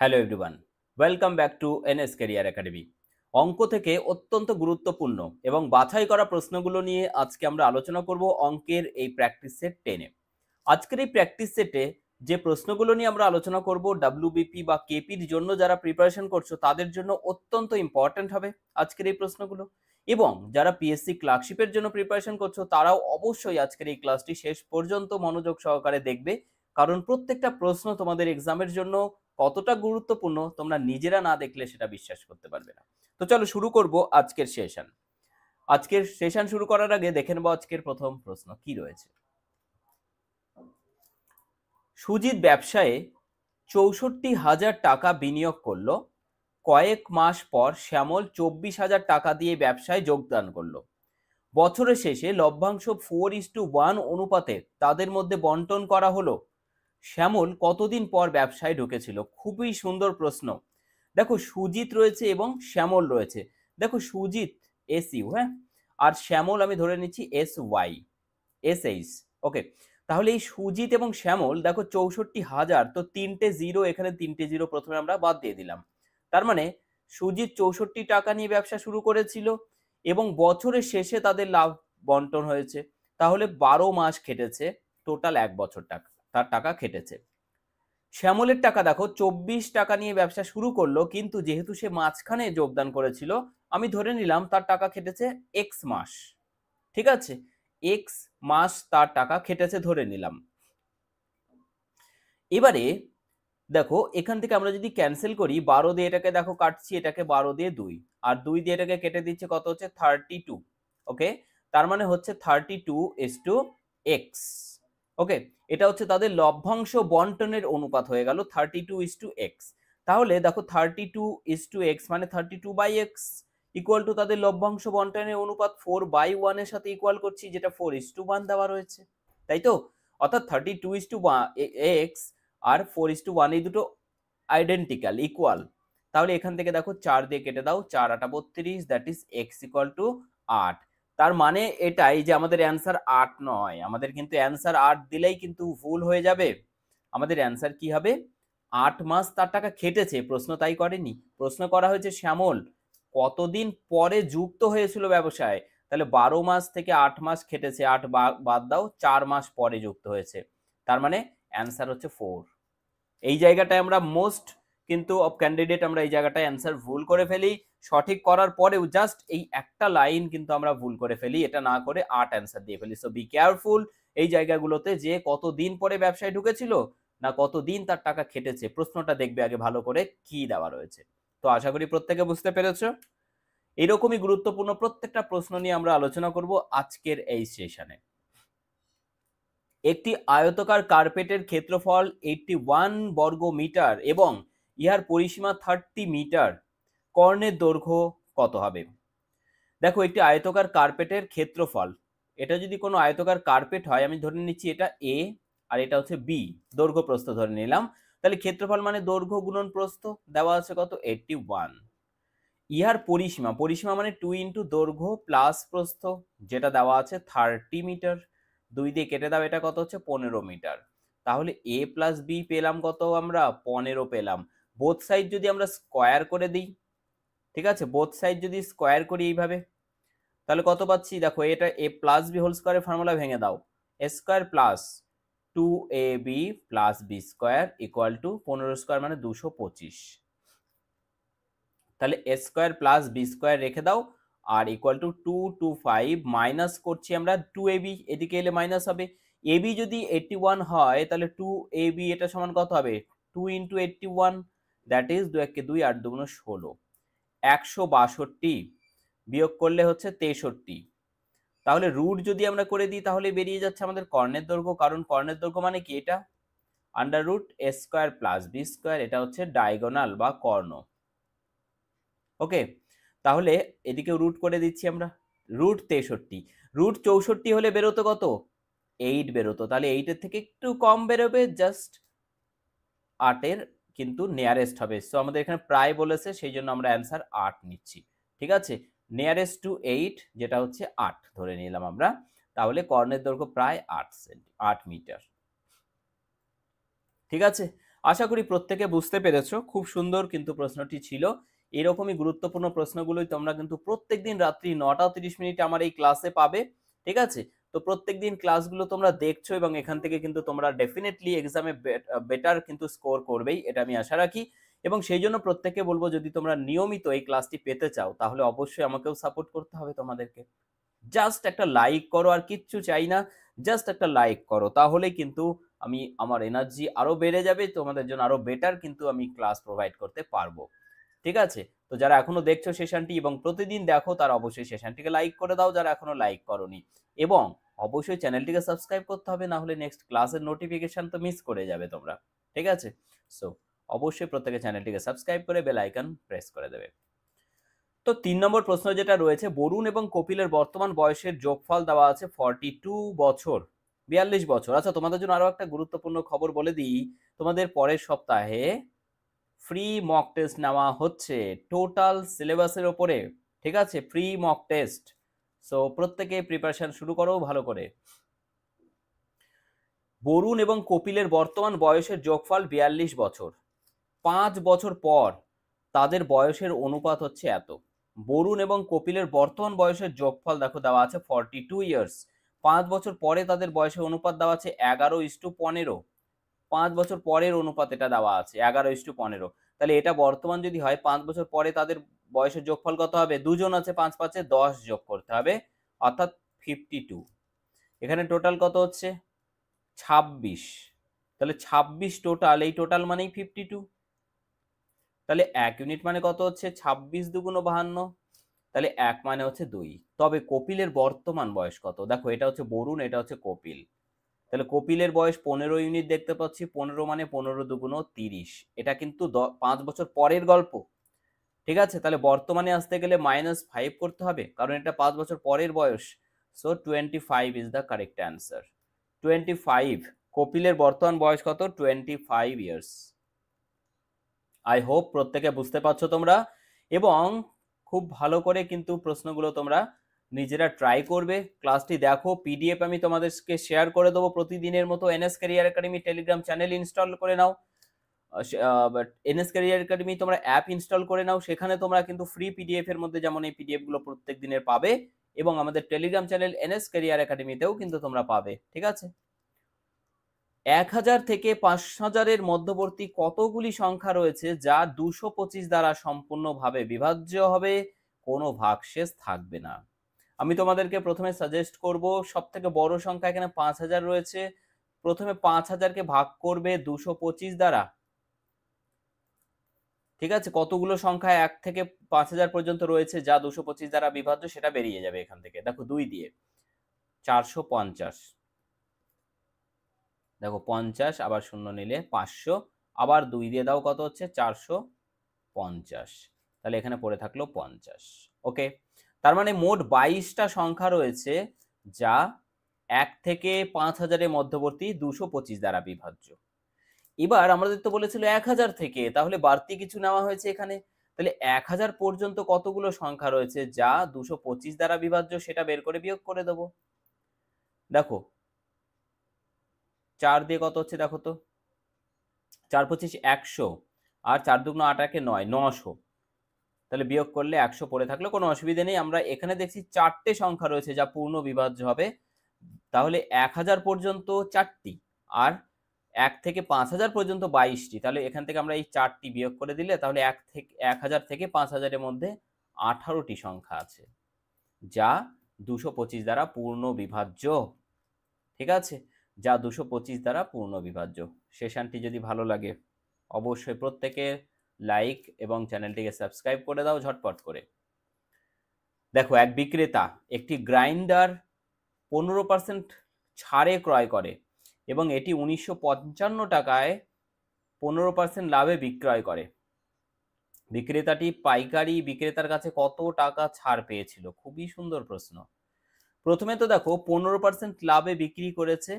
hello everyone welcome back to NS career academy অঙ্ক থেকে অত্যন্ত গুরুত্বপূর্ণ এবং বাছাই করা প্রশ্নগুলো নিয়ে আজকে আমরা আলোচনা করব অঙ্কের এই প্র্যাকটিস সেট টেনে আজকের এই প্র্যাকটিস সেটে যে প্রশ্নগুলো নিয়ে আমরা আলোচনা করব ডাব্লিউবিপি বা কেপির জন্য যারা প্রিপারেশন করছো তাদের জন্য অত্যন্ত ইম্পর্ট্যান্ট হবে আজকের এই প্রশ্নগুলো এবং যারা পিএসসি ক্লার্কশিপের জন্য প্রিপারেশন করছো তারাও অবশ্যই আজকের এই ক্লাসটি শেষ পর্যন্ত মনোযোগ সহকারে দেখবে কারণ প্রত্যেকটা প্রশ্ন তোমাদের এক্সামের জন্য কতটা গুরুত্বপূর্ণ তোমরা নিজেরা না দেখলে সেটা বিশ্বাস করতে পারবে না তো চলো শুরু করব আজকের সেশন আজকের সেশন শুরু করার আগে দেখে নেবো আজকের প্রথম প্রশ্ন কি রয়েছে সুজিত ব্যবসায়ে চৌষট্টি হাজার টাকা বিনিয়োগ করলো কয়েক মাস পর শ্যামল চব্বিশ হাজার টাকা দিয়ে ব্যবসায় যোগদান করলো বছরের শেষে লভ্যাংশ ফোর ইস টু ওয়ান অনুপাতে তাদের মধ্যে বন্টন করা হলো শ্যামল কতদিন পর ব্যবসায় ঢুকেছিল খুবই সুন্দর প্রশ্ন দেখো সুজিত রয়েছে এবং শ্যামল রয়েছে দেখো সুজিত এস ইউ হ্যাঁ আর শ্যামল আমি ধরে নিচ্ছি S Y S H okay তাহলে এই সুজিত এবং শ্যামল দেখো চৌষট্টি হাজার তো তিনটে জিরো এখানে তিনটে জিরো প্রথমে আমরা বাদ দিয়ে দিলাম তার মানে সুজিত চৌষট্টি টাকা নিয়ে ব্যবসা শুরু করেছিল এবং বছরের শেষে তাদের লাভ বন্টন হয়েছে তাহলে বারো মাস খেটেছে টোটাল এক বছর টাকা তার টাকা খেটেছে শ্যামলের টাকা দেখো চব্বিশ টাকা নিয়ে ব্যবসা শুরু করলো কিন্তু যেহেতু সে মাঝখানে যোগদান করেছিল আমি ধরে নিলাম তার টাকা খেটেছে এক্স মাস ঠিক আছে এক্স মাস তার টাকা খেটেছে ধরে নিলাম এবারে দেখো এখান থেকে আমরা যদি ক্যান্সেল করি বারো দিয়ে এটাকে দেখো কাটছি এটাকে বারো দিয়ে দুই আর দুই দিয়ে এটাকে কেটে দিচ্ছে কত হচ্ছে থার্টি টু ওকে তার মানে হচ্ছে thirty two is two X okay এটা হচ্ছে তাদের লভ্যাংশ বন্টনের অনুপাত হয়ে গেল thirty two is to X তাহলে দেখো thirty two is to X মানে thirty two by X equal to তাদের লভ্যাংশ বন্টনের অনুপাত ফোর বাই ওয়ানের সাথে ইকুয়াল করছি যেটা ফোর ইস টু ওয়ান দেওয়া রয়েছে তাই তো অর্থাৎ thirty two is to X আর ফোর ইস টু ওয়ান এই দুটো আইডেন্টিক্যাল ইকুয়াল তাহলে এখান থেকে দেখো চার দিয়ে কেটে দাও চার আটা বত্রিশ that is X equal to আট তার মানে এটাই যে আমাদের অ্যান্সার আট নয় আমাদের কিন্তু অ্যান্সার আট দিলেই কিন্তু ভুল হয়ে যাবে আমাদের অ্যান্সার কি হবে আট মাস তার টাকা খেটেছে প্রশ্ন তাই করেনি প্রশ্ন করা হয়েছে শ্যামল কতদিন পরে যুক্ত হয়েছিল ব্যবসায় তাহলে বারো মাস থেকে আট মাস খেটেছে আট বাদ দাও চার মাস পরে যুক্ত হয়েছে তার মানে অ্যান্সার হচ্ছে ফোর এই জায়গাটায় আমরা মোস্ট কিন্তু অফ ক্যান্ডিডেট আমরা এই জায়গাটায় অ্যান্সার ভুল করে ফেলি সঠিক করার পরেও জাস্ট এই একটা লাইন কিন্তু আমরা ভুল করে ফেলি এটা না করে আট অ্যান্সার দিয়ে ফেলি সো বি কেয়ারফুল এই জায়গাগুলোতে যে কত দিন পরে ব্যবসায় ঢুকেছিল না কত দিন তার টাকা খেটেছে প্রশ্নটা দেখবে আগে ভালো করে কি দেওয়া রয়েছে তো আশা করি প্রত্যেকে বুঝতে পেরেছ এরকমই গুরুত্বপূর্ণ প্রত্যেকটা প্রশ্ন নিয়ে আমরা আলোচনা করব আজকের এই সেশনে একটি আয়তকার কার্পেটের ক্ষেত্রফল এইটটি ওয়ান বর্গ মিটার এবং ইহার পরিসীমা থার্টি মিটার কর্ণের দৈর্ঘ্য কত হবে দেখো একটি আয়তকার কার্পেটের ক্ষেত্রফল এটা যদি কোনো আয়তকার কার্পেট হয় আমি ধরে নিচ্ছি এটা এ আর এটা হচ্ছে বি দৈর্ঘ্য প্রস্থ ধরে নিলাম তাহলে ক্ষেত্রফল মানে দৈর্ঘ্য গুণন প্রস্থ দেওয়া আছে কত এইটটি ওয়ান ইহার পরিসীমা পরিসীমা মানে টু ইন্টু দৈর্ঘ্য প্লাস প্রস্থ যেটা দেওয়া আছে থার্টি মিটার দুই দিয়ে কেটে দাও এটা কত হচ্ছে পনেরো মিটার তাহলে এ প্লাস বি পেলাম কত আমরা পনেরো পেলাম বোথ সাইড যদি আমরা স্কোয়ার করে দিই ঠিক আছে বোথ সাইড যদি স্কোয়ার করি এইভাবে তাহলে কত পাচ্ছি দেখো এটা এ প্লাস বি হোল স্কোয়ারের ফর্মুলা ভেঙে দাও A square plus two A B plus B square equal to পনেরো স্কোয়ার মানে দুশো পঁচিশ তাহলে A square plus B square রেখে দাও আর equal to two two five minus করছি আমরা টু এ বি এদিকে এলে মাইনাস হবে এবি যদি এইটটি ওয়ান হয় তাহলে টু এ বি এটা সমান কত হবে two into eighty one that is দু একে দুই আট দুগুণ ষোলো একশো বাষট্টি বিয়োগ করলে হচ্ছে তেষট্টি তাহলে রুট যদি আমরা করে দিই তাহলে বেরিয়ে যাচ্ছে আমাদের কর্ণের দৈর্ঘ্য কারণ কর্ণের দৈর্ঘ্য মানে কি এটা under root A square plus B square এটা হচ্ছে ডায়গোনাল বা কর্ণ ওকে তাহলে এদিকে রুট করে দিচ্ছি আমরা রুট তেষট্টি রুট চৌষট্টি হলে বেরোতো কত এইট বেরোতো তাহলে এইটের থেকে একটু কম বেরোবে জাস্ট আটের কিন্তু নিয়ারেস্ট হবে সো আমাদের এখানে প্রায় বলেছে সেই জন্য আমরা অ্যান্সার আট নিচ্ছি ঠিক আছে নিয়ারেস্ট টু এইট যেটা হচ্ছে আট ধরে নিলাম আমরা তাহলে কর্ণের দৈর্ঘ্য প্রায় আট সেন্টি আট মিটার ঠিক আছে আশা করি প্রত্যেকে বুঝতে পেরেছ খুব সুন্দর কিন্তু প্রশ্নটি ছিল এরকমই গুরুত্বপূর্ণ প্রশ্নগুলোই তোমরা কিন্তু প্রত্যেকদিন রাত্রি নটা তিরিশ মিনিটে আমার এই ক্লাসে পাবে ঠিক আছে তো প্রত্যেক দিন ক্লাসগুলো তোমরা দেখছো এবং এখান থেকে কিন্তু তোমরা ডেফিনেটলি এক্সামে বেটার কিন্তু স্কোর করবেই এটা আমি আশা রাখি এবং সেই জন্য প্রত্যেককে বলবো যদি তোমরা নিয়মিত এই ক্লাসটি পেতে চাও তাহলে অবশ্যই আমাকেও সাপোর্ট করতে হবে তোমাদেরকে জাস্ট একটা লাইক করো আর কিচ্ছু চাই না জাস্ট একটা লাইক করো তাহলে কিন্তু আমি আমার এনার্জি আরও বেড়ে যাবে তোমাদের জন্য আরও বেটার কিন্তু আমি ক্লাস প্রোভাইড করতে পারবো ঠিক আছে তো যারা এখনো দেখছো সেশনটি এবং প্রতিদিন দেখো তারা অবশ্যই সেশনটিকে লাইক করে দাও যারা এখনো লাইক করনি এবং অবশ্যই চ্যানেলটিকে সাবস্ক্রাইব করতে হবে না হলে নেক্সট ক্লাসের নোটিফিকেশন তো মিস করে যাবে তোমরা ঠিক আছে সো অবশ্যই প্রত্যেকে চ্যানেলটিকে সাবস্ক্রাইব করে বেল আইকন প্রেস করে দেবে তো তিন নম্বর প্রশ্ন যেটা রয়েছে বরুণ এবং কপিলের বর্তমান বয়সের যোগফল দেওয়া আছে ফর্টি টু বছর বিয়াল্লিশ বছর আচ্ছা তোমাদের জন্য আরও একটা গুরুত্বপূর্ণ খবর বলে দিই তোমাদের পরের সপ্তাহে ফ্রি মক টেস্ট নেওয়া হচ্ছে টোটাল সিলেবাসের ওপরে ঠিক আছে ফ্রি মক টেস্ট সো প্রত্যেকে প্রিপারেশান শুরু করো ভালো করে বরুণ এবং কপিলের বর্তমান বয়সের যোগফল বিয়াল্লিশ বছর পাঁচ বছর পর তাদের বয়সের অনুপাত হচ্ছে এত বরুণ এবং কপিলের বর্তমান বয়সের যোগফল দেখো দেওয়া আছে ফর্টি টু ইয়ার্স পাঁচ বছর পরে তাদের বয়সের অনুপাত দেওয়া আছে এগারো ইস্টু পনেরো পাঁচ বছর পরের অনুপাত এটা দেওয়া আছে এগারো ইস্টু পনেরো তাহলে এটা বর্তমান যদি হয় পাঁচ বছর পরে তাদের বয়সের যোগফল কত হবে দুজন আছে পাঁচ পাঁচে দশ যোগ করতে হবে অর্থাৎ ফিফটি টু এখানে টোটাল কত হচ্ছে ছাব্বিশ তাহলে ছাব্বিশ টোটাল এই টোটাল মানেই ফিফটি টু তাহলে এক ইউনিট মানে কত হচ্ছে ছাব্বিশ দুগুণ বাহান্ন তাহলে এক মানে হচ্ছে দুই তবে কপিলের বর্তমান বয়স কত দেখো এটা হচ্ছে বরুণ এটা হচ্ছে কপিল তাহলে কপিলের বয়স পনেরো ইউনিট দেখতে পাচ্ছি পনেরো মানে পনেরো দুগুণ তিরিশ এটা কিন্তু পাঁচ বছর পরের গল্প ঠিক আছে তাহলে বর্তমানে আসতে গেলে মাইনাস ফাইভ করতে হবে কারণ এটা পাঁচ বছর পরের বয়স so twenty five is the correct answer twenty five কপিলের বর্তমান বয়স কত twenty five years I hope প্রত্যেকে বুঝতে পারছো তোমরা এবং খুব ভালো করে কিন্তু প্রশ্নগুলো তোমরা নিজেরা ট্রাই করবে ক্লাসটি দেখো পিডিএফ আমি তোমাদেরকে শেয়ার করে দেবো প্রতিদিনের মতো NS career academy telegram channel install করে নাও এনএস ক্যারিয়ার একাডেমি তোমরা অ্যাপ ইনস্টল করে নাও সেখানে তোমরা কিন্তু ফ্রি পিডিএফ এর মধ্যে যেমন এই পিডিএফগুলো প্রত্যেক দিনের পাবে এবং আমাদের টেলিগ্রাম চ্যানেল এনএস ক্যারিয়ার একাডেমিতেও কিন্তু তোমরা পাবে ঠিক আছে এক হাজার থেকে পাঁচ হাজারের মধ্যবর্তী কতগুলি সংখ্যা রয়েছে যা দুশো পঁচিশ দ্বারা সম্পূর্ণভাবে বিভাজ্য হবে কোনো ভাগশেষ থাকবে না আমি তোমাদেরকে প্রথমে সাজেস্ট করব সব থেকে বড় সংখ্যা এখানে পাঁচ হাজার রয়েছে প্রথমে পাঁচ হাজারকে ভাগ করবে দুশো পঁচিশ দ্বারা ঠিক আছে কতগুলো সংখ্যা এক থেকে পাঁচ হাজার পর্যন্ত রয়েছে যা দুশো পঁচিশ দ্বারা বিভাজ্য সেটা বেরিয়ে যাবে এখান থেকে দেখো দুই দিয়ে চারশো পঞ্চাশ দেখো পঞ্চাশ আবার শূন্য নিলে পাঁচশো আবার দুই দিয়ে দাও কত হচ্ছে চারশো পঞ্চাশ তাহলে এখানে পড়ে থাকলো পঞ্চাশ ওকে তার মানে মোট বাইশটা সংখ্যা রয়েছে যা এক থেকে পাঁচ হাজারের মধ্যবর্তী দুশো পঁচিশ দ্বারা বিভাজ্য এবার আমাদের তো বলেছিল এক হাজার থেকে তাহলে বাড়তি কিছু নেওয়া হয়েছে এখানে তাহলে এক হাজার পর্যন্ত কতগুলো সংখ্যা রয়েছে যা দুশো পঁচিশ দ্বারা বিভাজ্য সেটা বের করে বিয়োগ করে দেব দেখো চার দিয়ে কত হচ্ছে দেখো তো চার পঁচিশ একশো আর চার দুগ্ন আটাকে নয় নশো তাহলে বিয়োগ করলে একশো পড়ে থাকলে কোনো অসুবিধে নেই আমরা এখানে দেখছি চারটে সংখ্যা রয়েছে যা পূর্ণ বিভাজ্য হবে তাহলে এক হাজার পর্যন্ত চারটি আর এক থেকে পাঁচ হাজার পর্যন্ত বাইশটি তাহলে এখান থেকে আমরা এই চারটি বিয়োগ করে দিলে তাহলে এক থেকে এক হাজার থেকে পাঁচ হাজারের মধ্যে আঠারোটি সংখ্যা আছে যা দুশো পঁচিশ দ্বারা পূর্ণ বিভাজ্য ঠিক আছে যা দুশো পঁচিশ দ্বারা পূর্ণ বিভাজ্য সেশনটি যদি ভালো লাগে অবশ্যই প্রত্যেকের লাইক এবং চ্যানেলটিকে সাবস্ক্রাইব করে দাও ঝটপট করে দেখো এক বিক্রেতা একটি গ্রাইন্ডার পনেরো পার্সেন্ট ছাড়ে ক্রয় করে এবং এটি উনিশশো পঞ্চান্ন টাকায় পনেরো পার্সেন্ট লাভে বিক্রয় করে বিক্রেতাটি পাইকারি বিক্রেতার কাছে কত টাকা ছাড় পেয়েছিল খুবই সুন্দর প্রশ্ন প্রথমে তো দেখো পনেরো পার্সেন্ট লাভে বিক্রি করেছে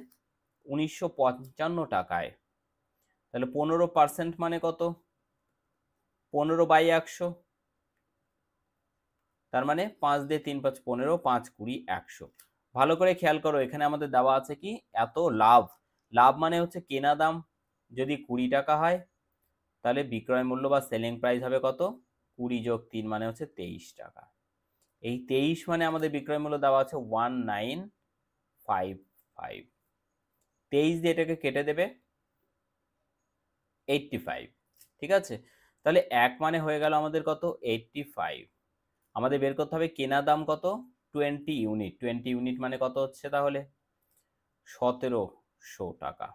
উনিশশো পঞ্চান্ন টাকায় তাহলে পনেরো পার্সেন্ট মানে কত পনেরো বাই একশো তার মানে পাঁচ দিয়ে তিন পাঁচ পনেরো পাঁচ কুড়ি একশো ভালো করে খেয়াল করো এখানে আমাদের দেওয়া আছে কি এত লাভ লাভ মানে হচ্ছে কেনা দাম যদি কুড়ি টাকা হয় তাহলে বিক্রয় মূল্য বা সেলিং প্রাইস হবে কত কুড়ি যোগ তিন মানে হচ্ছে তেইশ টাকা এই তেইশ মানে আমাদের বিক্রয় মূল্য দেওয়া আছে ওয়ান নাইন ফাইভ ফাইভ তেইশ দিয়ে এটাকে কেটে দেবে এইটটি ফাইভ ঠিক আছে তাহলে এক মানে হয়ে গেল আমাদের কত এইটটি ফাইভ আমাদের বের করতে হবে কেনা দাম কত টোয়েন্টি ইউনিট টোয়েন্টি ইউনিট মানে কত হচ্ছে তাহলে সতেরোশো টাকা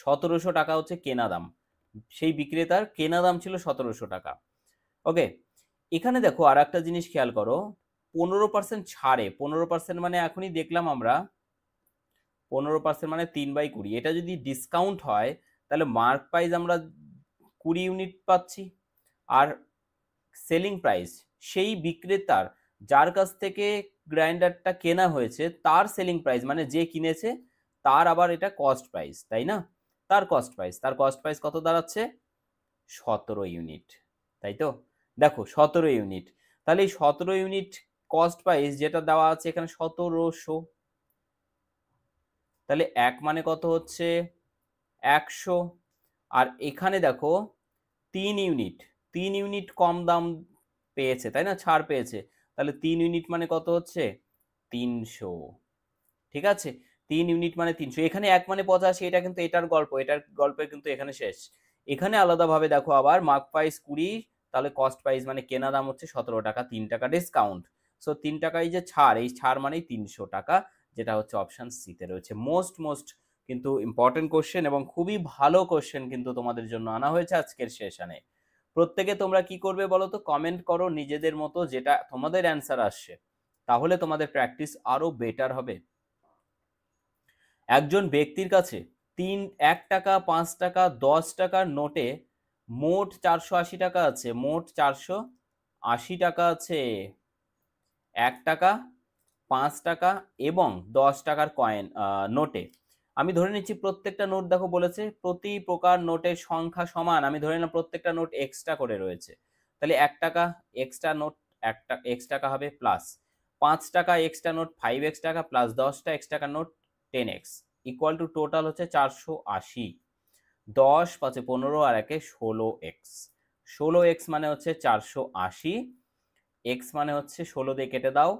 সতেরোশো টাকা হচ্ছে কেনা দাম সেই বিক্রেতার কেনা দাম ছিল সতেরোশো টাকা ওকে এখানে দেখো আর একটা জিনিস খেয়াল করো পনেরো পার্সেন্ট ছাড়ে পনেরো পার্সেন্ট মানে এখনই দেখলাম আমরা পনেরো পার্সেন্ট মানে তিন বাই কুড়ি এটা যদি ডিসকাউন্ট হয় তাহলে মার্ক প্রাইজ আমরা কুড়ি ইউনিট পাচ্ছি আর সেলিং প্রাইস সেই বিক্রেতার যার কাছ থেকে গ্রাইন্ডারটা কেনা হয়েছে তার সেলিং প্রাইস মানে যে কিনেছে তার আবার এটা কস্ট প্রাইস তাই না তার কস্ট প্রাইস তার কস্ট প্রাইস কত দাঁড়াচ্ছে সতেরো ইউনিট তাই তো দেখো সতেরো ইউনিট তাহলে এই সতেরো ইউনিট কস্ট প্রাইস যেটা দেওয়া আছে এখানে সতেরোশো তাহলে এক মানে কত হচ্ছে একশো আর এখানে দেখো তিন ইউনিট তিন ইউনিট কম দাম পেয়েছে তাই না ছাড় পেয়েছে তাহলে তিন ইউনিট মানে কত হচ্ছে তিনশো ঠিক আছে তিন ইউনিট মানে তিনশো এখানে এক মানে পঁচাশি এটা কিন্তু এটার গল্প এটার গল্পের কিন্তু এখানে শেষ এখানে আলাদাভাবে দেখো আবার মার্ক প্রাইস কুড়ি তাহলে কস্ট প্রাইস মানে কেনা দাম হচ্ছে সতেরো টাকা তিন টাকা ডিসকাউন্ট সো তিন টাকায় যে ছাড় এই ছাড় মানেই তিনশো টাকা যেটা হচ্ছে অপশান সিতে রয়েছে মোস্ট মোস্ট কিন্তু ইম্পর্টেন্ট কোশ্চেন এবং খুবই ভালো কোশ্চেন কিন্তু তোমাদের জন্য আনা হয়েছে আজকের সেশনে প্রত্যেকে তোমরা কি করবে বলো তো কমেন্ট করো নিজেদের মতো যেটা তোমাদের অ্যান্সার আসছে তাহলে তোমাদের প্র্যাকটিস আরও বেটার হবে একজন ব্যক্তির কাছে তিন এক টাকা পাঁচ টাকা দশ টাকার নোটে মোট চারশো আশি টাকা আছে মোট চারশো আশি টাকা আছে এক টাকা পাঁচ টাকা এবং দশ টাকার কয়েন নোটে আমি ধরে নিচ্ছি প্রত্যেকটা নোট দেখো বলেছে প্রতি প্রকার নোটের সংখ্যা সমান আমি ধরে নিলাম প্রত্যেকটা নোট এক্সট্রা করে রয়েছে তাহলে এক টাকা এক্সট্রা নোট একটা এক্স টাকা হবে প্লাস পাঁচ টাকা এক্সট্রা নোট ফাইভ এক্স টাকা প্লাস দশটা এক্স টাকা note ten X equal to total হচ্ছে চারশো আশি দশ পাঁচে পনেরো আর একে ষোলো এক্স ষোলো এক্স মানে হচ্ছে চারশো আশি এক্স মানে হচ্ছে ষোলো দিয়ে কেটে দাও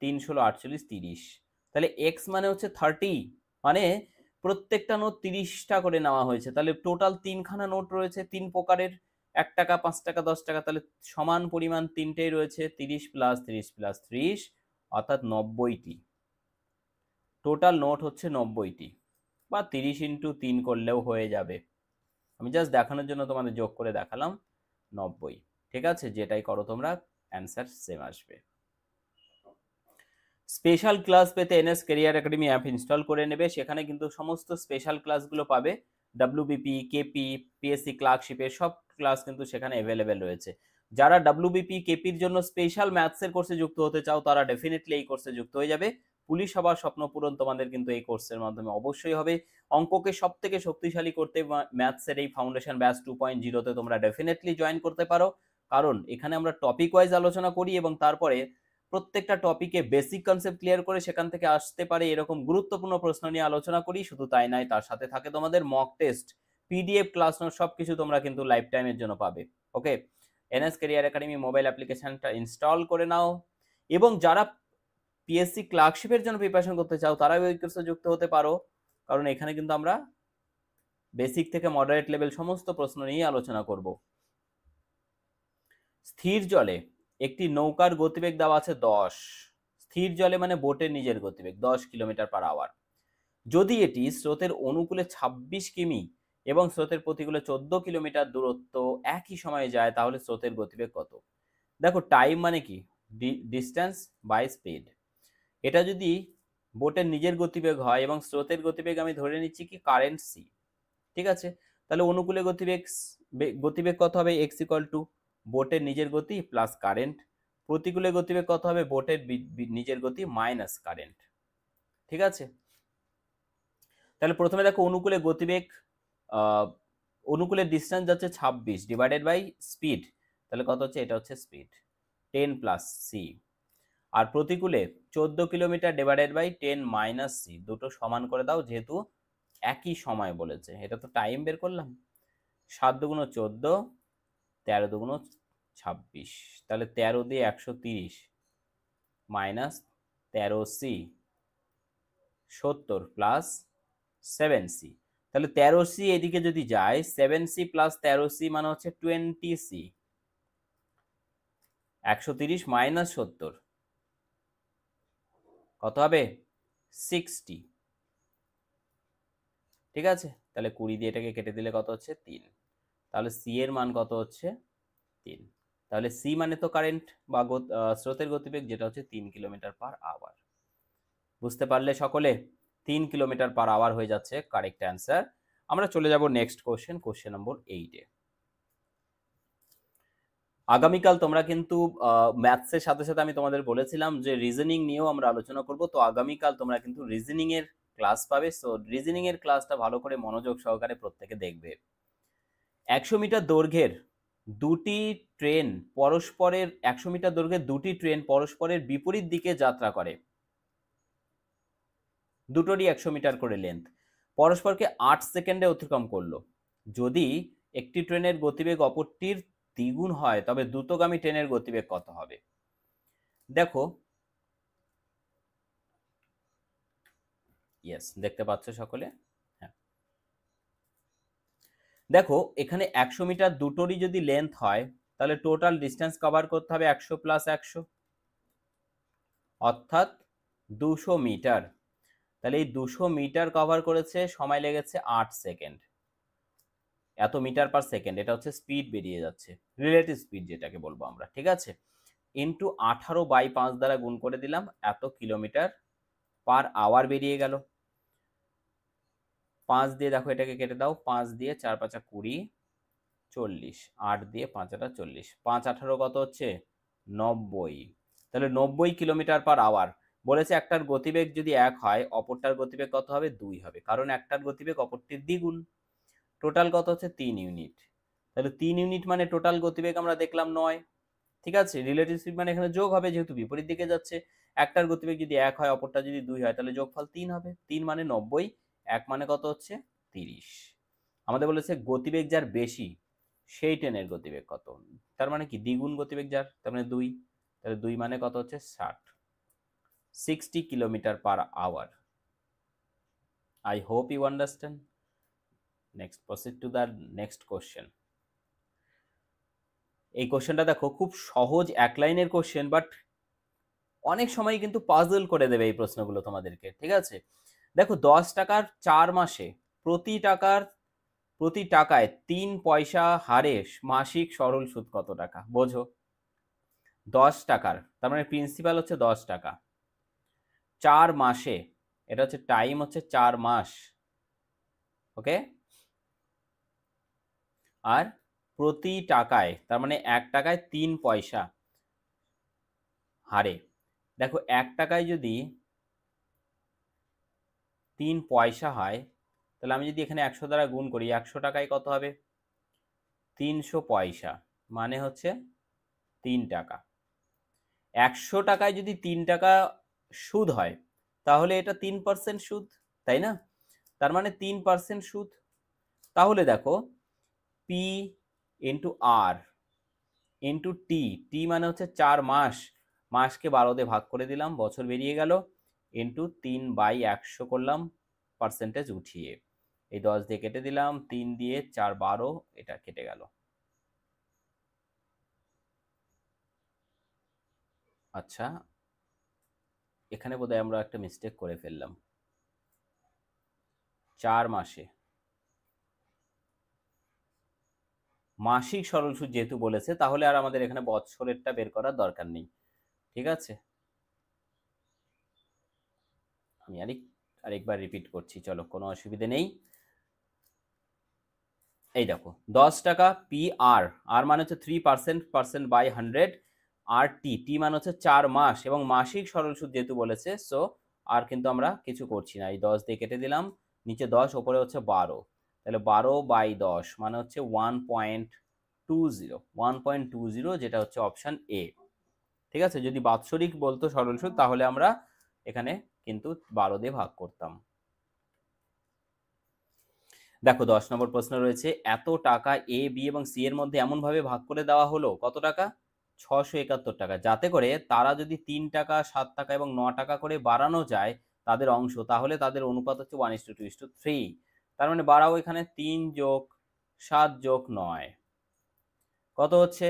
তিন ষোলো আটচল্লিশ তিরিশ তাহলে এক্স মানে হচ্ছে থার্টি মানে প্রত্যেকটা নোট তিরিশটা করে নেওয়া হয়েছে তাহলে টোটাল তিনখানা নোট রয়েছে তিন প্রকারের এক টাকা পাঁচ টাকা দশ টাকা তাহলে সমান পরিমাণ তিনটেই রয়েছে তিরিশ প্লাস তিরিশ প্লাস ত্রিশ অর্থাৎ নব্বইটি টোটাল নোট হচ্ছে নব্বইটি বা তিরিশ ইন্টু তিন করলেও হয়ে যাবে আমি জাস্ট দেখানোর জন্য তোমাদের যোগ করে দেখালাম নব্বই ঠিক আছে যেটাই করো তোমরা অ্যান্সার সেম আসবে স্পেশাল ক্লাস পেতে NS career academy app install করে নেবে সেখানে কিন্তু সমস্ত স্পেশাল ক্লাসগুলো পাবে ডাব্লিউবিপি কেপি পিএসসি ক্লার্কশিপের সব ক্লাস কিন্তু সেখানে অ্যাভেলেবেল রয়েছে যারা ডাব্লিউবিপি কেপির জন্য স্পেশাল ম্যাথসের কোর্সে যুক্ত হতে চাও তারা ডেফিনেটলি এই কোর্সে যুক্ত হয়ে যাবে পুলিশ হবার স্বপ্ন পূরণ তোমাদের কিন্তু এই কোর্সের মাধ্যমে অবশ্যই হবে অঙ্ককে সব থেকে শক্তিশালী করতে ম্যাথসের এই ফাউন্ডেশন ব্যাচ টু পয়েন্ট জিরোতে তোমরা ডেফিনেটলি জয়েন করতে পারো কারণ এখানে আমরা টপিক ওয়াইজ আলোচনা করি এবং তারপরে প্রত্যেকটা টপিকে বেসিক কনসেপ্ট ক্লিয়ার করে সেখান থেকে আসতে পারে এরকম গুরুত্বপূর্ণ প্রশ্ন নিয়ে আলোচনা করি শুধু তাই নয় তার সাথে থাকে তোমাদের mock test PDF class note সব কিছু তোমরা কিন্তু লাইফ টাইমের জন্য পাবে okay NS career academy mobile অ্যাপ্লিকেশনটা ইনস্টল করে নাও এবং যারা পিএসসি ক্লার্কশিপের জন্য প্রিপারেশন করতে চাও তারাও এই কোর্সে যুক্ত হতে পারো কারণ এখানে কিন্তু আমরা বেসিক থেকে মডারেট লেভেল সমস্ত প্রশ্ন নিয়ে আলোচনা করব স্থির জলে একটি নৌকার গতিবেগ দেওয়া আছে দশ স্থির জলে মানে বোটের নিজের গতিবেগ দশ কিলোমিটার পার আওয়ার যদি এটি স্রোতের অনুকূলে ২৬ কিমি এবং স্রোতের প্রতিকূলে চোদ্দ কিলোমিটার দূরত্ব একই সময়ে যায় তাহলে স্রোতের গতিবেগ কত দেখো টাইম মানে কি ডিস্ট্যান্স বাই স্পিড এটা যদি বোটের নিজের গতিবেগ হয় এবং স্রোতের গতিবেগ আমি ধরে নিচ্ছি কি কারেন্ট সি ঠিক আছে তাহলে অনুকূলে গতিবেগ গতিবেগ কত হবে এক্স ইকুয়াল টু বোটের নিজের গতি প্লাস কারেন্ট প্রতিকূলে গতিবেগ কত হবে বোটের নিজের গতি মাইনাস কারেন্ট ঠিক আছে তাহলে প্রথমে দেখো অনুকূলে গতিবেগ অনুকূলে ডিস্টেন্স যাচ্ছে ছাব্বিশ ডিভাইডেড বাই স্পিড তাহলে কত হচ্ছে এটা হচ্ছে স্পিড টেন প্লাস সি আর প্রতিকূলে চোদ্দ kilometre divided by ten minus C দুটো সমান করে দাও যেহেতু একই সময় বলেছে এটা তো টাইম বের করলাম সাত দুগুণ চোদ্দো তেরো দুগুণ ছাব্বিশ তাহলে তেরো দিয়ে একশো তিরিশ মাইনাস তেরো সি সত্তর প্লাস সেভেন সি তাহলে তেরো সি এদিকে যদি যায় সেভেন সি প্লাস তেরো সি মানে হচ্ছে টোয়েন্টি সি একশো তিরিশ মাইনাস সত্তর কত হবে সিক্সটি ঠিক আছে তাহলে কুড়ি দিয়ে এটাকে কেটে দিলে কত হচ্ছে তিন তাহলে সি এর মান কত হচ্ছে তিন তাহলে সি মানে তো কারেন্ট বা স্রোতের গতিবেগ যেটা হচ্ছে তিন কিলোমিটার পার আওয়ার বুঝতে পারলে সকলে তিন কিলোমিটার পার আওয়ার হয়ে যাচ্ছে কারেক্ট অ্যান্সার আমরা চলে যাব নেক্সট কোশ্চেন কোশ্চেন নম্বর এইটে আগামীকাল তোমরা কিন্তু ম্যাথসের সাথে সাথে আমি তোমাদের বলেছিলাম যে রিজনিং নিয়েও আমরা আলোচনা করব তো আগামীকাল তোমরা কিন্তু রিজনিংয়ের ক্লাস পাবে সো রিজনিংয়ের ক্লাসটা ভালো করে মনোযোগ সহকারে প্রত্যেকে দেখবে একশো মিটার দৈর্ঘ্যের দুটি ট্রেন পরস্পরের একশো মিটার দৈর্ঘ্যের দুটি ট্রেন পরস্পরের বিপরীত দিকে যাত্রা করে দুটোরই একশো মিটার করে লেন্থ পরস্পরকে আট সেকেন্ডে অতিক্রম করলো যদি একটি ট্রেনের গতিবেগ অপরটির দ্বিগুণ হয় তবে দ্রুতগামী ট্রেনের গতিবেগ কত হবে দেখো ইয়েস দেখতে পাচ্ছ সকলে দেখো এখানে একশো মিটার দুটোরই যদি লেন্থ হয় তাহলে টোটাল ডিস্টেন্স কভার করতে হবে একশো প্লাস একশো অর্থাৎ দুশো মিটার তাহলে এই দুশো মিটার কভার করেছে সময় লেগেছে আট সেকেন্ড এত মিটার পার সেকেন্ড এটা হচ্ছে স্পিড বেরিয়ে যাচ্ছে রিলেটিভ স্পিড যেটাকে বলবো আমরা ঠিক আছে ইন্টু আঠারো বাই পাঁচ দ্বারা গুণ করে দিলাম এত কিলোমিটার পার আওয়ার বেরিয়ে গেল পাঁচ দিয়ে দেখো এটাকে কেটে দাও পাঁচ দিয়ে চার পাঁচা কুড়ি চল্লিশ আট দিয়ে পাঁচ আটা চল্লিশ পাঁচ আঠারো কত হচ্ছে নব্বই তাহলে নব্বই কিলোমিটার পার আওয়ার বলেছে একটার গতিবেগ যদি এক হয় অপরটার গতিবেগ কত হবে দুই হবে কারণ একটার গতিবেগ অপরটির দ্বিগুণ টোটাল কত হচ্ছে তিন ইউনিট তাহলে তিন ইউনিট মানে টোটাল গতিবেগ আমরা দেখলাম নয় ঠিক আছে রিলেটিভ স্পিড মানে এখানে যোগ হবে যেহেতু বিপরীত দিকে যাচ্ছে একটার গতিবেগ যদি এক হয় অপরটা যদি দুই হয় তাহলে যোগফল তিন হবে তিন মানে নব্বই এক মানে কত হচ্ছে তিরিশ আমাদের বলেছে গতিবেগ যার বেশি সেই ট্রেনের গতিবেগ কত তার মানে কি দ্বিগুণ গতিবেগ যার তার মানে দুই তাহলে দুই মানে কত হচ্ছে ষাট sixty kilometre per hour I hope you understand next proceed to the next question এই কোশ্চেনটা দেখো খুব সহজ এক লাইনের কোশ্চেন বাট অনেক সময় কিন্তু পাজল করে দেবে এই প্রশ্নগুলো তোমাদেরকে ঠিক আছে দেখো দশ টাকার চার মাসে প্রতি টাকার প্রতি টাকায় তিন পয়সা হারে মাসিক সরল সুদ কত টাকা বোঝো দশ টাকার তার মানে প্রিন্সিপাল হচ্ছে দশ টাকা চার মাসে এটা হচ্ছে টাইম হচ্ছে চার মাস ওকে আর প্রতি টাকায় তার মানে এক টাকায় তিন পয়সা হারে দেখো এক টাকায় যদি তিন পয়সা হয় তাহলে আমি যদি এখানে একশো দ্বারা গুণ করি একশো টাকায় কত হবে তিনশো পয়সা মানে হচ্ছে তিন টাকা একশো টাকায় যদি তিন টাকা সুদ হয় তাহলে এটা তিন পার্সেন্ট সুদ তাই না তার মানে তিন পার্সেন্ট সুদ তাহলে দেখো P into R into T T মানে হচ্ছে চার মাস মাসকে বারোতে ভাগ করে দিলাম বছর বেরিয়ে গেল ইন্টু তিন বাই একশো করলাম পার্সেন্টেজ উঠিয়ে এই দশ দিয়ে কেটে দিলাম তিন দিয়ে চার বারো এটা কেটে গেল আচ্ছা এখানে বোধহয় আমরা একটা মিস্টেক করে ফেললাম চার মাসে মাসিক সরল সুদ যেহেতু বলেছে তাহলে আর আমাদের এখানে বৎসরেরটা বের করার দরকার নেই ঠিক আছে আমি আরেক আরেকবার রিপিট করছি চলো কোনো অসুবিধে নেই এই দেখো দশ টাকা পি আর আর মানে হচ্ছে three percent percent by hundred আর টি টি মানে হচ্ছে চার মাস এবং মাসিক সরল সুদ যেহেতু বলেছে সো আর কিন্তু আমরা কিছু করছি না এই দশ দিয়ে কেটে দিলাম নিচে দশ ওপরে হচ্ছে বারো তাহলে বারো বাই দশ মানে হচ্ছে one point two zero one point two zero যেটা হচ্ছে অপশান এ ঠিক আছে যদি বাৎসরিক বলতো সরল সুদ তাহলে আমরা এখানে কিন্তু বারো দিয়ে ভাগ করতাম দেখো দশ নম্বর প্রশ্ন রয়েছে এত টাকা এ বি এবং সি এর মধ্যে এমনভাবে ভাগ করে দেওয়া হলো কত টাকা ছশো একাত্তর টাকা যাতে করে তারা যদি তিন টাকা সাত টাকা এবং ন টাকা করে বাড়ানো যায় তাদের অংশ তাহলে তাদের অনুপাত হচ্ছে one is to two is to three তার মানে বাড়াও এখানে তিন যোগ সাত যোগ নয় কত হচ্ছে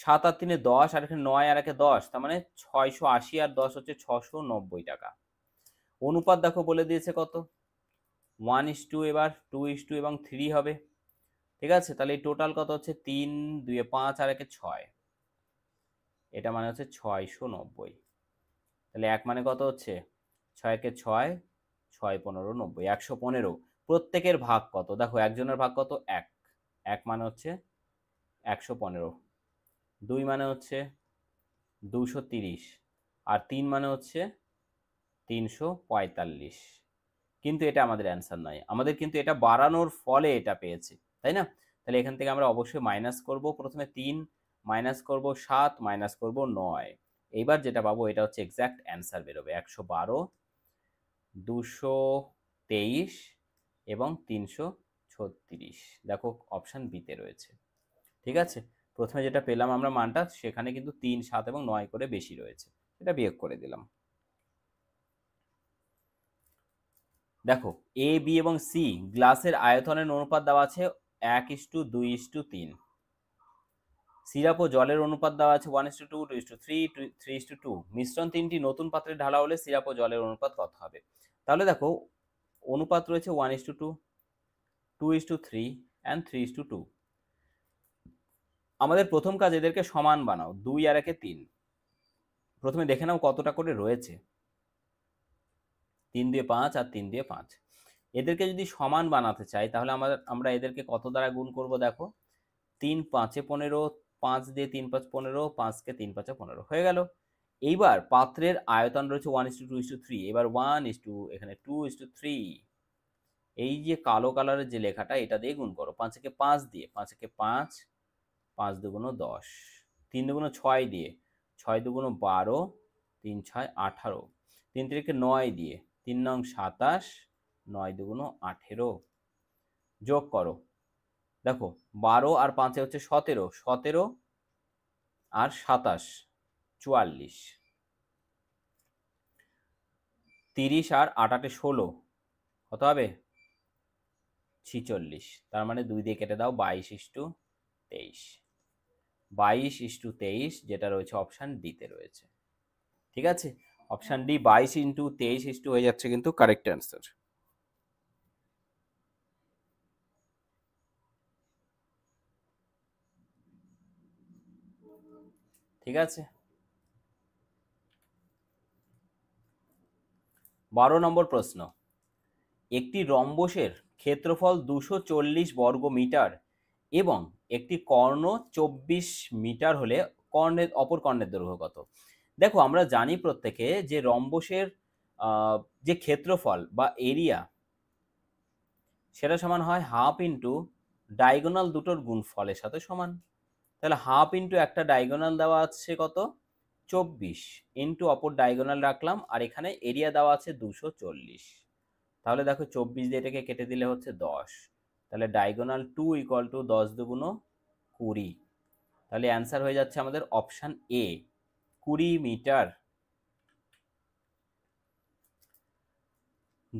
সাত আর তিনে দশ আর এখানে নয় আর একে দশ তার মানে ছয়শো আশি আর দশ হচ্ছে ছশো নব্বই টাকা অনুপাত দেখো বলে দিয়েছে কত ওয়ান ইস টু এবার টু ইস টু এবং থ্রি হবে ঠিক আছে তাহলে এই টোটাল কত হচ্ছে তিন দুই পাঁচ আর একে ছয় এটা মানে হচ্ছে ছয়শো নব্বই তাহলে এক মানে কত হচ্ছে ছয় একে ছয় ছয় পনেরো নব্বই একশো পনেরো প্রত্যেকের ভাগ কত দেখো একজনের ভাগ কত এক এক মানে হচ্ছে একশো পনেরো দুই মানে হচ্ছে দুশো তিরিশ আর তিন মানে হচ্ছে তিনশো পঁয়তাল্লিশ কিন্তু এটা আমাদের অ্যান্সার নয় আমাদের কিন্তু এটা বাড়ানোর ফলে এটা পেয়েছে তাই না তাহলে এখান থেকে আমরা অবশ্যই মাইনাস করব প্রথমে তিন মাইনাস করব সাত মাইনাস করব নয় এইবার যেটা পাবো এটা হচ্ছে এক্স্যাক্ট অ্যান্সার বেরোবে একশো বারো দুশো তেইশ এবং তিনশো ছত্রিশ দেখো অপশান বিতে রয়েছে ঠিক আছে প্রথমে যেটা পেলাম আমরা মানটা সেখানে কিন্তু তিন সাত এবং নয় করে বেশি রয়েছে এটা বিয়োগ করে দিলাম দেখো এ বি এবং সি গ্লাসের আয়তনের অনুপাত দেওয়া আছে এক ইস টু দুই ইস টু তিন সিরাপ ও জলের অনুপাত দেওয়া আছে one is to two two two two three three is to two মিশ্রণ তিনটি নতুন পাত্রে ঢালা হলে সিরাপ ও জলের অনুপাত কত হবে তাহলে দেখো অনুপাত রয়েছে one is to two two two two three and three to two আমাদের প্রথম কাজ এদেরকে সমান বানাও দুই আর একে তিন প্রথমে দেখে নাও কতটা করে রয়েছে তিন দিয়ে পাঁচ আর তিন দিয়ে পাঁচ এদেরকে যদি সমান বানাতে চাই তাহলে আমাদের আমরা এদেরকে কত দ্বারা গুণ করব দেখো তিন পাঁচে পনেরো পাঁচ দিয়ে তিন পাঁচ পনেরো পাঁচকে তিন পাঁচে পনেরো হয়ে গেল এইবার পাত্রের আয়তন রয়েছে one is to two is to three এবার ওয়ান ইস টু এখানে টু ইস টু থ্রি এই যে কালো কালারের যে লেখাটা এটা দিয়ে গুণ করো পাঁচকে পাঁচ দিয়ে পাঁচকে পাঁচ পাঁচ দুগুণ দশ তিন দুগুণ ছয় দিয়ে ছয় দুগুণ বারো তিন ছয় আঠারো তিন তিরিকে নয় দিয়ে তিন নং সাতাশ নয় দুগুণ আঠেরো যোগ করো দেখো বারো আর পাঁচে হচ্ছে সতেরো সতেরো আর সাতাশ চুয়াল্লিশ তিরিশ আর আটাটে ষোলো কত হবে ছিচল্লিশ তার মানে দুই দিয়ে কেটে দাও বাইশ ইস্টু তেইশ বাইশ ইস্টু তেইশ যেটা রয়েছে অপশান ডিতে রয়েছে ঠিক আছে অপশান ডি বাইশ ইন্টু তেইশ ইস্টু হয়ে যাচ্ছে কিন্তু কারেক্ট অ্যান্সার ঠিক আছে বারো নম্বর প্রশ্ন একটি রম্বসের ক্ষেত্রফল দুশো চল্লিশ বর্গ মিটার এবং একটি কর্ণ চব্বিশ মিটার হলে কর্ণের অপর কর্ণের দৈর্ঘ্য কত দেখো আমরা জানি প্রত্যেকে যে রম্বসের যে ক্ষেত্রফল বা এরিয়া সেটা সমান হয় হাফ ইন্টু ডায়গোনাল দুটোর গুণফলের সাথে সমান তাহলে হাফ ইন্টু একটা ডায়গোনাল দেওয়া আছে কত চব্বিশ ইন্টু অপর ডায়গোনাল রাখলাম আর এখানে এরিয়া দেওয়া আছে দুশো চল্লিশ তাহলে দেখো চব্বিশ দিয়ে এটাকে কেটে দিলে হচ্ছে দশ তাহলে ডায়গোনাল টু ইকুয়াল টু দশ দুগুণ কুড়ি তাহলে অ্যান্সার হয়ে যাচ্ছে আমাদের অপশান এ কুড়ি মিটার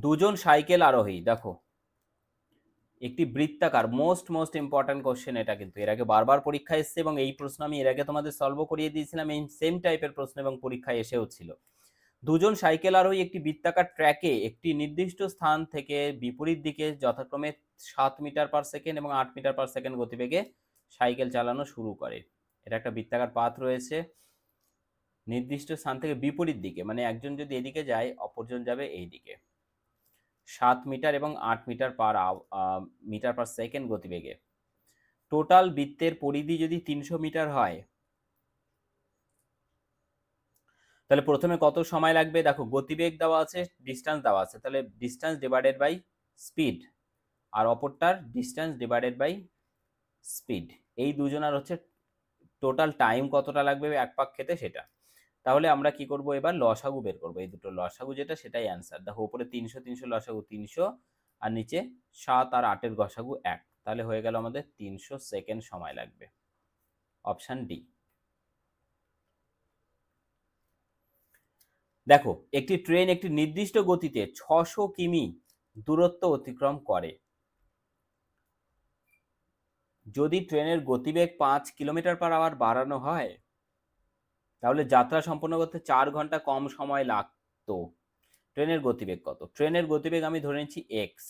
দুজন সাইকেল আরোহী দেখো একটি বৃত্তাকার মোস্ট মোস্ট ইম্পর্ট্যান্ট কোশ্চেন এটা কিন্তু এর আগে বারবার পরীক্ষা এসছে এবং এই প্রশ্ন আমি এর আগে তোমাদের সলভ করিয়ে দিয়েছিলাম এই সেম টাইপের প্রশ্ন এবং পরীক্ষায় এসেও ছিল দুজন সাইকেল আরোহী একটি বৃত্তাকার ট্র্যাকে একটি নির্দিষ্ট স্থান থেকে বিপরীত দিকে যথাক্রমে সাত মিটার পার সেকেন্ড এবং আট মিটার পার সেকেন্ড গতিবেগে সাইকেল চালানো শুরু করে এটা একটা বৃত্তাকার পাথ রয়েছে নির্দিষ্ট স্থান থেকে বিপরীত দিকে মানে একজন যদি এদিকে যায় অপরজন যাবে এই দিকে সাত মিটার এবং আট metre per metre per second গতিবেগে টোটাল বৃত্তের পরিধি যদি তিনশো মিটার হয় তাহলে প্রথমে কত সময় লাগবে দেখো গতিবেগ দেওয়া আছে ডিস্টেন্স দেওয়া আছে তাহলে ডিস্টেন্স ডিভাইডেড বাই স্পিড আর অপরটার ডিস্টেন্স ডিভাইডেড বাই স্পিড এই দুজনার হচ্ছে টোটাল টাইম কতটা লাগবে এক পাক খেতে সেটা তাহলে আমরা কি করব এবার লসাগু বের করব এই দুটো লসাগু যেটা সেটাই অ্যান্সার দেখো উপরে তিনশো তিনশো লসাগু তিনশো আর নিচে সাত আর আটের গসাগু এক তাহলে হয়ে গেল আমাদের তিনশো সেকেন্ড সময় লাগবে অপশান ডি দেখো একটি ট্রেন একটি নির্দিষ্ট গতিতে ছশো কিমি দূরত্ব অতিক্রম করে যদি ট্রেনের গতিবেগ পাঁচ কিলোমিটার পার আওয়ার বাড়ানো হয় তাহলে যাত্রা সম্পন্ন করতে চার ঘন্টা কম সময় লাগত ট্রেনের গতিবেগ কত ট্রেনের গতিবেগ আমি ধরে নিচ্ছি এক্স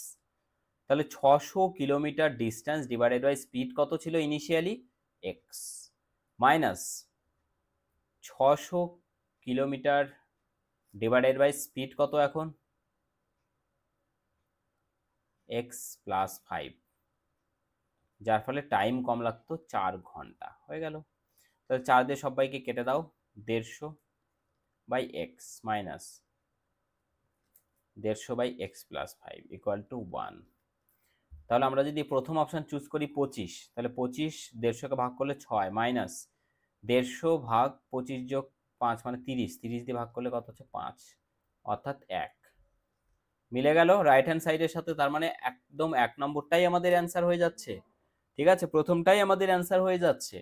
তাহলে ছশো kilometre distance divided by speed কত ছিল ইনিশিয়ালি এক্স মাইনাস ছশো কিলোমিটার ডিভাইডেড বাই স্পিড কত এখন এক্স প্লাস ফাইভ যার ফলে টাইম কম লাগতো চার ঘন্টা হয়ে গেল তাহলে চার দিয়ে সবাইকে কেটে দাও দেড়শো বাই এক্স মাইনাস দেড়শো by X plus five equal to one তাহলে আমরা যদি প্রথম অপশান চুজ করি পঁচিশ তাহলে পঁচিশ দেড়শোকে ভাগ করলে ছয় মাইনাস দেড়শো ভাগ পঁচিশ যোগ পাঁচ মানে তিরিশ তিরিশ দিয়ে ভাগ করলে কত হচ্ছে পাঁচ অর্থাৎ এক মিলে গেল রাইট হ্যান্ড সাইডের সাথে তার মানে একদম এক নম্বরটাই আমাদের অ্যান্সার হয়ে যাচ্ছে ঠিক আছে প্রথমটাই আমাদের অ্যান্সার হয়ে যাচ্ছে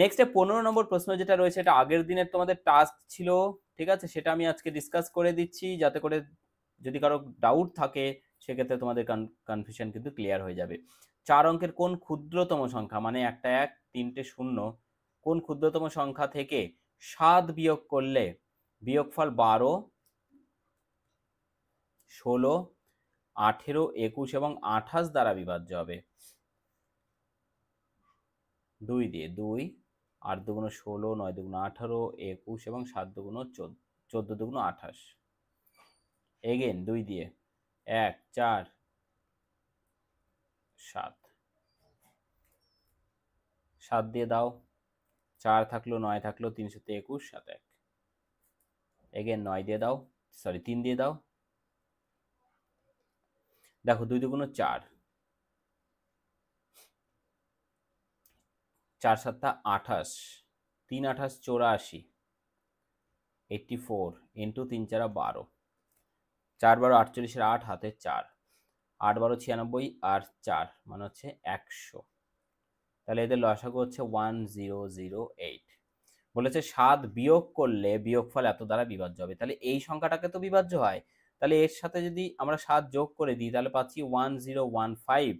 নেক্সটে পনেরো নম্বর প্রশ্ন যেটা রয়েছে এটা আগের দিনের তোমাদের টাস্ক ছিল ঠিক আছে সেটা আমি আজকে ডিসকাস করে দিচ্ছি যাতে করে যদি কারো ডাউট থাকে সেক্ষেত্রে তোমাদের কনফিউশন কিন্তু ক্লিয়ার হয়ে যাবে চার অঙ্কের কোন ক্ষুদ্রতম সংখ্যা মানে একটা এক তিনটে শূন্য কোন ক্ষুদ্রতম সংখ্যা থেকে সাত বিয়োগ করলে বিয়োগফল বারো ষোলো আঠেরো একুশ এবং আঠাশ দ্বারা বিভাজ্য হবে দুই দিয়ে দুই আট দুগুণ ষোলো নয় দুগুণ আঠারো একুশ এবং সাত দুগুণ চোদ্দ দুগুণ আঠাশ এগেন দুই দিয়ে এক চার সাত সাত দিয়ে দাও চার থাকলো নয় থাকলো তিনশো তিনশোতে একুশ সাত এক এগেন নয় দিয়ে দাও সরি তিন দিয়ে দাও দেখো দুই দুগুণ চার চার সাতটা আঠাশ তিন আঠাশ চৌরাশি এইটটি ফোর ইন্টু তিন চারা বারো চার বারো আটচল্লিশের আট হাতে চার আট বারো ছিয়ানব্বই আর চার মানে হচ্ছে একশো তাহলে এদের লসাগু হচ্ছে ওয়ান জিরো জিরো এইট বলেছে সাত বিয়োগ করলে বিয়োগফল এত দ্বারা বিভাজ্য হবে তাহলে এই সংখ্যাটাকে তো বিভাজ্য হয় তাহলে এর সাথে যদি আমরা সাত যোগ করে দিই তাহলে পাচ্ছি ওয়ান জিরো ওয়ান ফাইভ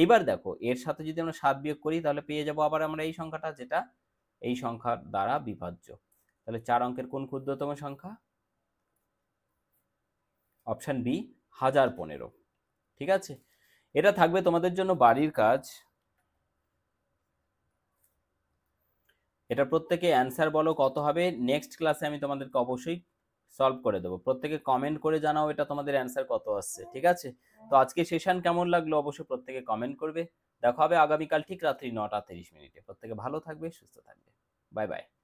এইবার দেখো এর সাথে যদি আমরা সাত বিয়োগ করি তাহলে পেয়ে যাব আবার আমরা এই সংখ্যাটা যেটা এই সংখ্যার দ্বারা বিভাজ্য তাহলে চার অঙ্কের কোন ক্ষুদ্রতম সংখ্যা অপশান বি হাজার পনেরো ঠিক আছে এটা থাকবে তোমাদের জন্য বাড়ির কাজ এটা প্রত্যেকে অ্যান্সার বলো কত হবে নেক্সট ক্লাসে আমি তোমাদেরকে অবশ্যই সলভ করে দেবো প্রত্যেকে কমেন্ট করে জানাও এটা তোমাদের অ্যান্সার কত আসছে ঠিক আছে তো আজকে সেশন কেমন লাগলো অবশ্যই প্রত্যেকে কমেন্ট করবে দেখা হবে আগামীকাল ঠিক রাত্রি নটা তিরিশ মিনিটে প্রত্যেকে ভালো থাকবে সুস্থ থাকবে বাই বাই